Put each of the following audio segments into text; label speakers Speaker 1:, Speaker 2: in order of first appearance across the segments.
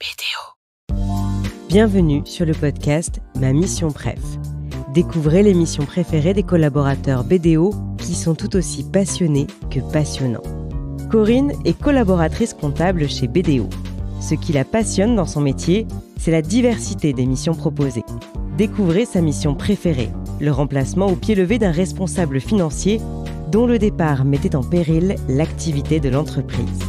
Speaker 1: BDO. Bienvenue sur le podcast Ma Mission Préf. Découvrez les missions préférées des collaborateurs BDO qui sont tout aussi passionnés que passionnants. Corinne est collaboratrice comptable chez BDO. Ce qui la passionne dans son métier, c'est la diversité des missions proposées. Découvrez sa mission préférée, le remplacement au pied levé d'un responsable financier dont le départ mettait en péril l'activité de l'entreprise.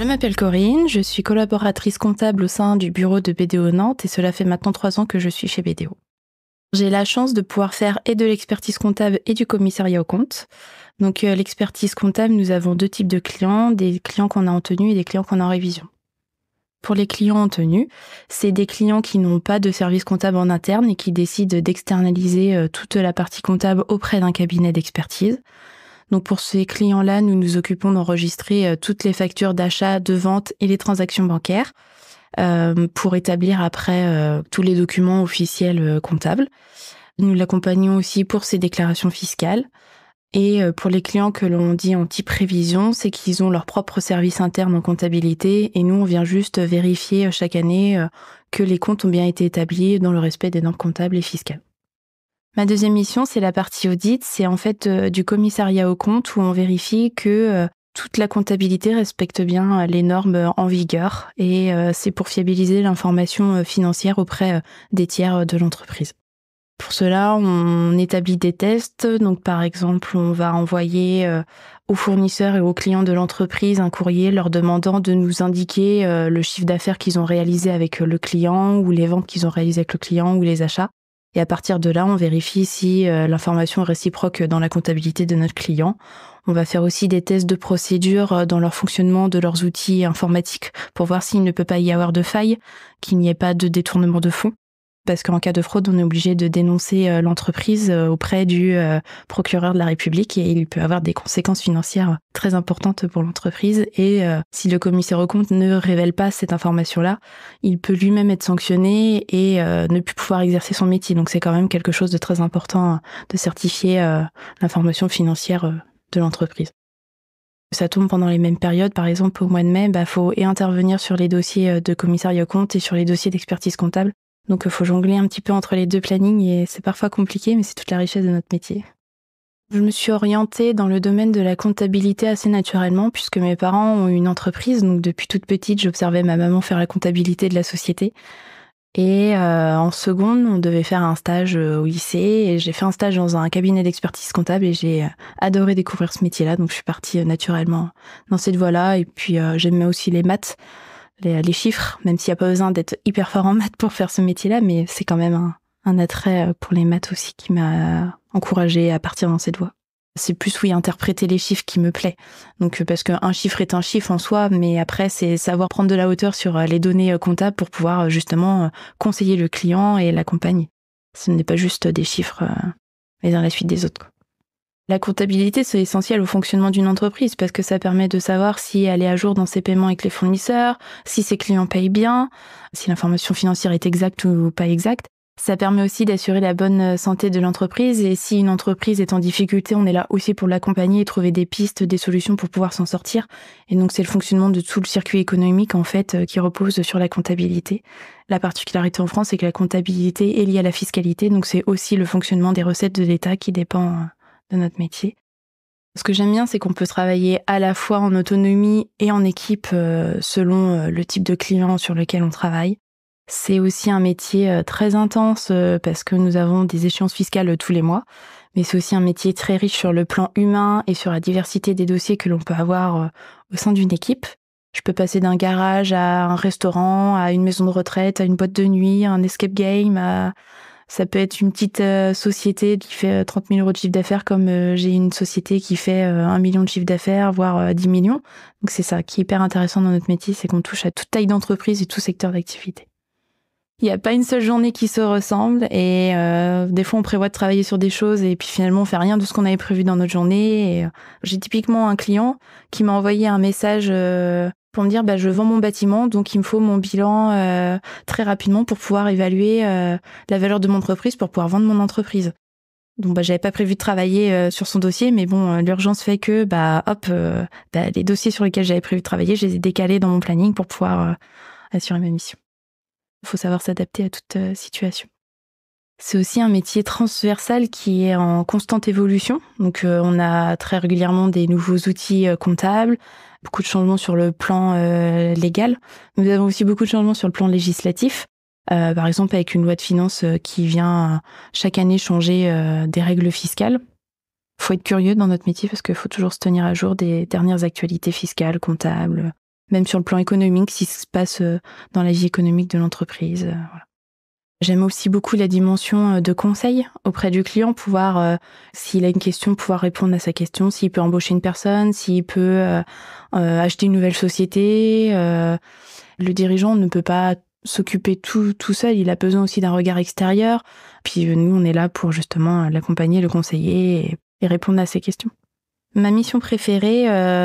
Speaker 1: Je m'appelle Corinne, je suis collaboratrice comptable au sein du bureau de BDO Nantes et cela fait maintenant trois ans que je suis chez BDO. J'ai la chance de pouvoir faire et de l'expertise comptable et du commissariat aux comptes. Donc euh, l'expertise comptable, nous avons deux types de clients, des clients qu'on a en tenue et des clients qu'on a en révision. Pour les clients en tenue, c'est des clients qui n'ont pas de service comptable en interne et qui décident d'externaliser euh, toute la partie comptable auprès d'un cabinet d'expertise. Donc pour ces clients-là, nous nous occupons d'enregistrer euh, toutes les factures d'achat, de vente et les transactions bancaires euh, pour établir après euh, tous les documents officiels comptables. Nous l'accompagnons aussi pour ses déclarations fiscales. Et pour les clients que l'on dit anti-prévision, c'est qu'ils ont leur propre service interne en comptabilité et nous, on vient juste vérifier chaque année que les comptes ont bien été établis dans le respect des normes comptables et fiscales. Ma deuxième mission, c'est la partie audit. C'est en fait euh, du commissariat au compte où on vérifie que euh, toute la comptabilité respecte bien euh, les normes en vigueur et c'est pour fiabiliser l'information financière auprès des tiers de l'entreprise. Pour cela, on établit des tests. Donc, par exemple, on va envoyer aux fournisseurs et aux clients de l'entreprise un courrier leur demandant de nous indiquer le chiffre d'affaires qu'ils ont réalisé avec le client ou les ventes qu'ils ont réalisées avec le client ou les achats. Et à partir de là, on vérifie si euh, l'information est réciproque dans la comptabilité de notre client. On va faire aussi des tests de procédure euh, dans leur fonctionnement de leurs outils informatiques pour voir s'il ne peut pas y avoir de faille, qu'il n'y ait pas de détournement de fonds parce qu'en cas de fraude, on est obligé de dénoncer euh, l'entreprise euh, auprès du euh, procureur de la République et il peut avoir des conséquences financières très importantes pour l'entreprise. Et si le commissaire au compte ne révèle pas cette information-là, il peut lui-même être sanctionné et ne plus pouvoir exercer son métier. Donc c'est quand même quelque chose de très important hein, de certifier l'information financière de l'entreprise ça tombe pendant les mêmes périodes. Par exemple, au mois de mai, il bah, faut et intervenir sur les dossiers de commissariat aux comptes et sur les dossiers d'expertise comptable donc il euh, faut jongler un petit peu entre les deux plannings et c'est parfois compliqué, mais c'est toute la richesse de notre métier. Je me suis orientée dans le domaine de la comptabilité assez naturellement puisque mes parents ont une entreprise, donc depuis toute petite j'observais ma maman faire la comptabilité de la société. Et euh, en seconde, on devait faire un stage euh, au lycée et j'ai fait un stage dans un cabinet d'expertise comptable et j'ai adoré découvrir ce métier-là, donc je suis partie naturellement dans cette voie-là et puis j'aimais aussi les maths les, chiffres, même s'il n'y a pas besoin d'être hyper fort en maths pour faire ce métier-là, mais c'est quand même un, attrait euh, pour les maths aussi qui m'a euh, encouragé à partir dans cette voie. C'est plus, oui, interpréter les chiffres qui me plaît. Donc, euh, parce qu'un chiffre est un chiffre en soi, mais après, c'est savoir prendre de la hauteur sur les données comptables pour pouvoir justement conseiller le client et l'accompagner. Ce n'est pas juste des chiffres mais uns à la suite des autres. La comptabilité, c'est essentiel au fonctionnement d'une entreprise parce que ça permet de savoir si elle est à jour dans ses paiements avec les fournisseurs, si ses clients payent bien, si l'information financière est exacte ou pas exacte. Ça permet aussi d'assurer la bonne santé de l'entreprise et si une entreprise est en difficulté, on est là aussi pour l'accompagner et trouver des pistes, des solutions pour pouvoir s'en sortir. Et donc c'est le fonctionnement de tout le circuit économique en fait euh, qui repose sur la comptabilité. La particularité en France, c'est que la comptabilité est liée à la fiscalité, donc c'est aussi le fonctionnement des recettes de l'État qui dépend euh, de notre métier. Ce que j'aime bien, c'est qu'on peut travailler à la fois en autonomie et en équipe euh, selon euh, le type de client sur lequel on travaille. C'est aussi un métier euh, très intense parce que nous avons des échéances fiscales tous les mois, mais c'est aussi un métier très riche sur le plan humain et sur la diversité des dossiers que l'on peut avoir au sein d'une équipe. Je peux passer d'un garage à un restaurant, à une maison de retraite, à une boîte de nuit, à un escape game, à ça peut être une petite euh, société qui fait 30 euh, 000 euros de chiffre d'affaires, comme euh, j'ai une société qui fait 1 million de chiffre d'affaires, voire 10 millions. Donc c'est ça qui est hyper intéressant dans notre métier, c'est qu'on touche à toute taille d'entreprise et tout secteur d'activité. Il n'y a pas une seule journée qui se ressemble et des fois on prévoit de travailler sur des choses et puis finalement on fait rien de ce qu'on avait prévu dans notre journée. J'ai typiquement un client qui m'a envoyé un message pour me dire bah, je vends mon bâtiment, donc il me faut mon bilan euh, très rapidement pour pouvoir évaluer euh, la valeur de mon entreprise, pour pouvoir vendre mon entreprise. Donc bah, j'avais pas prévu de travailler euh, sur son dossier, mais bon, l'urgence fait que bah hop, bah, les dossiers sur lesquels j'avais prévu de travailler, je les ai décalés dans mon planning pour pouvoir assurer ma mission. Il faut savoir s'adapter à toute situation. C'est aussi un métier transversal qui est en constante évolution. Donc, on a très régulièrement des nouveaux outils comptables, beaucoup de changements sur le plan euh, légal. Nous avons aussi beaucoup de changements sur le plan législatif. Euh, par exemple, avec une loi de finances euh, qui vient chaque année changer des règles fiscales. Faut être curieux dans notre métier parce qu'il faut toujours se tenir à jour des dernières actualités fiscales, comptables, même sur le plan économique, si ce qui se passe dans la vie économique de l'entreprise. Voilà. J'aime aussi beaucoup la dimension euh, de conseil auprès du client, pouvoir, euh, s'il a une question, pouvoir répondre à sa question, s'il peut embaucher une personne, s'il peut euh, acheter une nouvelle société. le dirigeant ne peut pas s'occuper tout, seul, il a besoin aussi d'un regard extérieur. Puis nous, on est là pour justement l'accompagner, le conseiller et, répondre à ses questions. Ma mission préférée,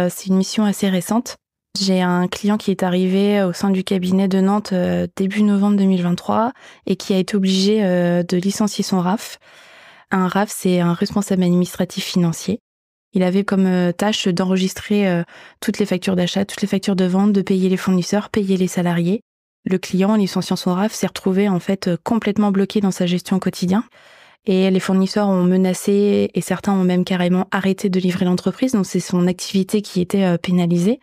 Speaker 1: c'est une mission assez récente. J'ai un client qui est arrivé euh, au sein du cabinet de Nantes euh, début novembre 2023 et qui a été obligé euh, de licencier son RAF. Un RAF, c'est un responsable administratif financier. Il avait comme tâche d'enregistrer toutes les factures d'achat, toutes les factures de vente, de payer les fournisseurs, payer les salariés. Le client, en licenciant son RAF, s'est retrouvé en fait complètement bloqué dans sa gestion quotidienne Et les fournisseurs ont menacé et certains ont même carrément arrêté de livrer l'entreprise. Donc c'est son activité qui était pénalisée.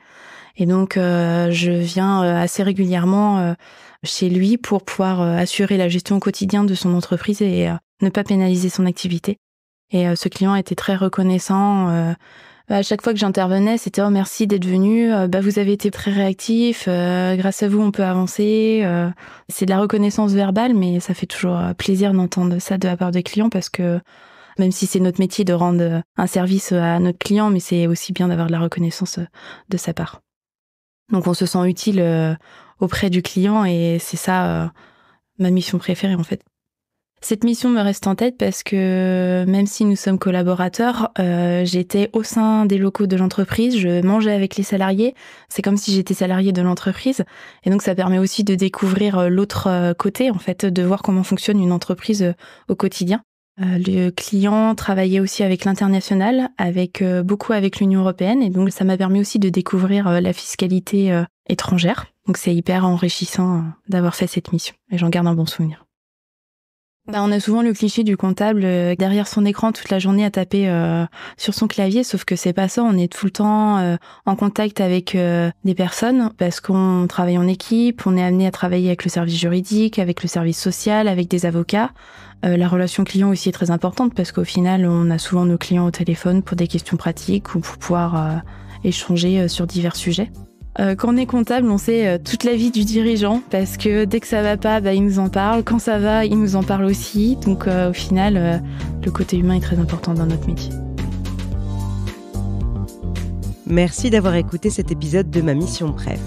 Speaker 1: Et donc, euh, je viens euh, assez régulièrement euh, chez lui pour pouvoir assurer la gestion quotidienne de son entreprise et ne pas pénaliser son activité. Et ce client était très reconnaissant. à chaque fois que j'intervenais, c'était oh merci d'être venu. Bah, vous avez été très réactif. grâce à vous, on peut avancer. c'est de la reconnaissance verbale, mais ça fait toujours plaisir d'entendre ça de la part des clients parce que même si c'est notre métier de rendre un service à notre client, mais c'est aussi bien d'avoir de la reconnaissance de sa part. Donc on se sent utile euh, auprès du client et c'est ça euh, ma mission préférée en fait. Cette mission me reste en tête parce que même si nous sommes collaborateurs, euh, j'étais au sein des locaux de l'entreprise, je mangeais avec les salariés, c'est comme si j'étais salarié de l'entreprise et donc ça permet aussi de découvrir l'autre côté en fait, de voir comment fonctionne une entreprise au quotidien. Euh, le client travaillait aussi avec l'international, avec euh, beaucoup avec l'Union européenne, et donc ça m'a permis aussi de découvrir euh, la fiscalité étrangère. Donc c'est hyper enrichissant d'avoir fait cette mission, et j'en garde un bon souvenir. Bah, on a souvent le cliché du comptable euh, derrière son écran toute la journée à taper euh, sur son clavier, sauf que c'est pas ça. On est tout le temps euh, en contact avec des personnes parce qu'on travaille en équipe, on est amené à travailler avec le service juridique, avec le service social, avec des avocats. la relation client aussi est très importante parce qu'au final, on a souvent nos clients au téléphone pour des questions pratiques ou pour pouvoir échanger sur divers sujets. Euh, quand on est comptable, on sait euh, toute la vie du dirigeant parce que dès que ça va pas, bah, il nous en parle. Quand ça va, il nous en parle aussi. Donc euh, au final, le côté humain est très important dans notre métier. Merci d'avoir écouté cet épisode de ma mission Pref.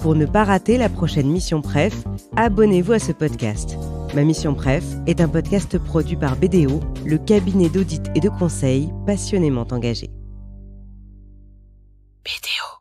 Speaker 1: Pour ne pas rater la prochaine mission Pref, abonnez-vous à ce podcast. Ma mission Pref est un podcast produit par BDO, le cabinet d'audit et de conseil passionnément engagé. BDO.